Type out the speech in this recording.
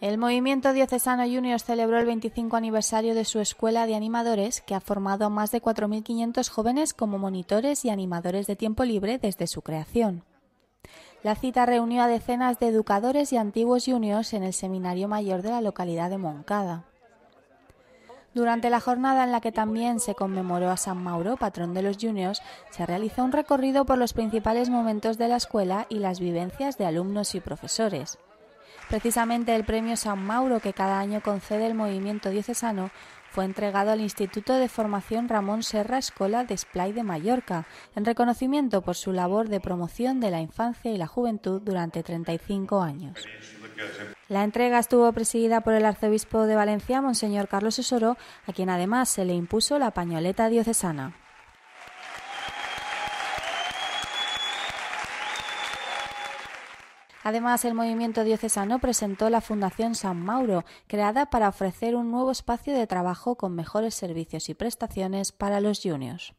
El Movimiento Diocesano Juniors celebró el 25 aniversario de su escuela de animadores, que ha formado a más de 4.500 jóvenes como monitores y animadores de tiempo libre desde su creación. La cita reunió a decenas de educadores y antiguos juniors en el Seminario Mayor de la localidad de Moncada. Durante la jornada en la que también se conmemoró a San Mauro, patrón de los juniors, se realizó un recorrido por los principales momentos de la escuela y las vivencias de alumnos y profesores. Precisamente el Premio San Mauro que cada año concede el movimiento diocesano fue entregado al Instituto de Formación Ramón Serra Escola de Esplay de Mallorca, en reconocimiento por su labor de promoción de la infancia y la juventud durante 35 años. La entrega estuvo presidida por el arzobispo de Valencia, Monseñor Carlos Osoro, a quien además se le impuso la pañoleta diocesana. Además, el movimiento diocesano presentó la Fundación San Mauro, creada para ofrecer un nuevo espacio de trabajo con mejores servicios y prestaciones para los juniors.